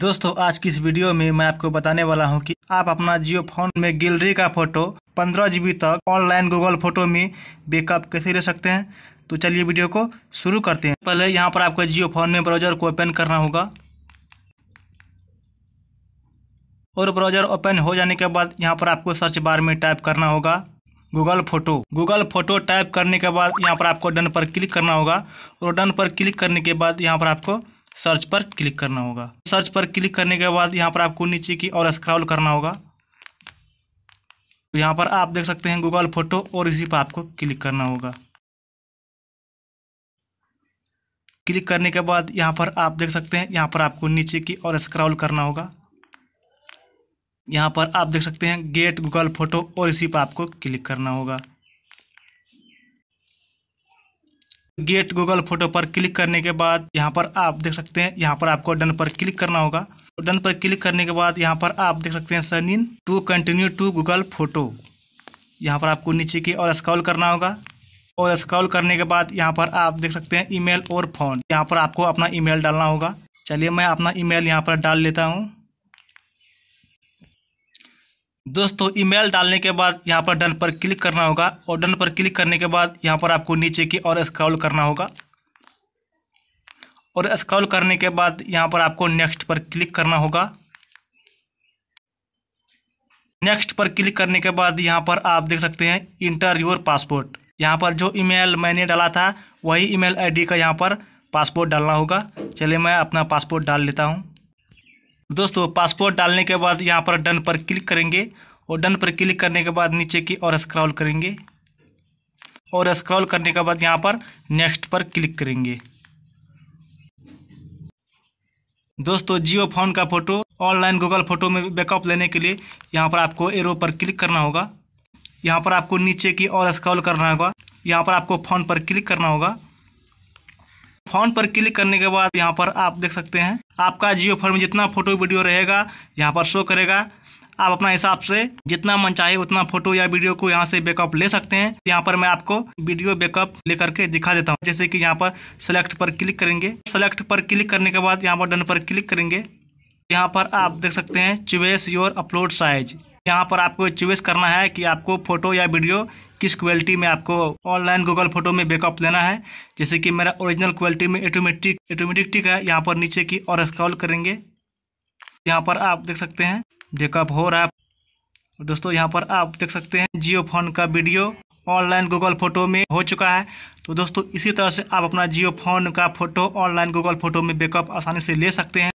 दोस्तों आज की इस वीडियो में मैं आपको बताने वाला हूं कि आप अपना जियो फोन में गैलरी का फोटो पंद्रह जी तक ऑनलाइन गूगल फोटो में बैकअप कैसे ले सकते हैं तो चलिए वीडियो को शुरू करते हैं पहले यहां पर आपको जियो फोन में ब्राउजर को ओपन करना होगा और ब्राउजर ओपन हो जाने के बाद यहाँ पर आपको सर्च बार में टाइप करना होगा Google photo Google photo type करने के बाद यहाँ पर आपको डन पर क्लिक करना होगा और डन पर क्लिक करने के बाद यहाँ पर आपको सर्च पर क्लिक करना होगा सर्च पर क्लिक करने के बाद यहाँ पर आपको नीचे की और स्क्रॉल करना होगा तो यहाँ पर आप देख सकते हैं गूगल फोटो और इसी पर आपको क्लिक करना होगा क्लिक करने के बाद यहाँ पर आप देख सकते हैं यहाँ पर आपको नीचे की और स्क्रॉल करना होगा यहाँ पर आप देख सकते हैं गेट गूगल फोटो और इसी पर आपको क्लिक करना होगा गेट गूगल फोटो पर क्लिक करने के बाद यहाँ पर आप देख सकते हैं यहाँ पर आपको डन पर क्लिक करना होगा डन पर क्लिक करने के बाद यहाँ पर आप देख सकते हैं sign in to continue to Google photo यहाँ पर आपको नीचे की और स्क्रॉल करना होगा और स्क्रॉल करने के बाद यहाँ पर आप देख सकते हैं ईमेल और फोन यहाँ पर आपको अपना ईमेल डालना होगा चलिए मैं अपना ईमेल यहाँ पर डाल लेता हूँ दोस्तों ईमेल डालने के बाद यहाँ पर डन पर क्लिक करना होगा और डन पर क्लिक करने के बाद यहाँ पर आपको नीचे की ओर स्क्रॉल करना होगा और स्क्रॉल करने के बाद यहाँ पर आपको नेक्स्ट पर क्लिक करना होगा नेक्स्ट पर क्लिक करने के बाद यहाँ पर आप देख सकते हैं इंटर योर पासपोर्ट यहाँ पर जो ईमेल मैंने डाला था वही ईमेल आईडी का यहाँ पर पासपोर्ट डालना होगा चलिए मैं अपना पासपोर्ट डाल लेता हूँ दोस्तों पासपोर्ट डालने के बाद यहाँ पर डन पर क्लिक करेंगे और डन पर क्लिक करने के बाद नीचे की और स्क्रॉल करेंगे और स्क्रॉल करने के बाद यहाँ पर नेक्स्ट पर क्लिक करेंगे दोस्तों जियो फोन का फ़ोटो ऑनलाइन गूगल फ़ोटो में बैकअप लेने के लिए यहाँ पर आपको एरो पर क्लिक करना होगा यहाँ पर आपको नीचे की और स्क्रॉल करना होगा यहाँ पर आपको फ़ोन पर क्लिक करना होगा फ़ोन पर क्लिक करने के बाद यहाँ पर आप देख सकते हैं आपका जियो फोन में जितना फोटो वीडियो रहेगा यहाँ पर शो करेगा आप अपना हिसाब से जितना मन चाहे उतना फोटो या वीडियो को यहाँ से बैकअप ले सकते हैं यहाँ पर मैं आपको वीडियो बैकअप लेकर के दिखा देता हूँ जैसे कि यहाँ पर सेलेक्ट पर क्लिक करेंगे सेलेक्ट पर क्लिक करने के बाद यहाँ पर डन पर क्लिक करेंगे यहाँ पर आप देख सकते हैं चुवेस योर अपलोड साइज यहाँ पर आपको चूज करना है कि आपको फ़ोटो या वीडियो किस क्वालिटी में आपको ऑनलाइन गूगल फोटो में बैकअप लेना है जैसे कि मेरा ओरिजिनल क्वालिटी में ऑटोमेटिक ऑटोमेटिक टिक है यहाँ पर नीचे की और स्क्रॉल करेंगे यहाँ पर आप देख सकते हैं बैकअप हो रहा है दोस्तों यहाँ पर आप देख सकते हैं जियो फोन का वीडियो ऑनलाइन गूगल फोटो में हो चुका है तो दोस्तों इसी तरह से आप अपना जियो फोन का फोटो ऑनलाइन गूगल फोटो में बैकअप आसानी से ले सकते हैं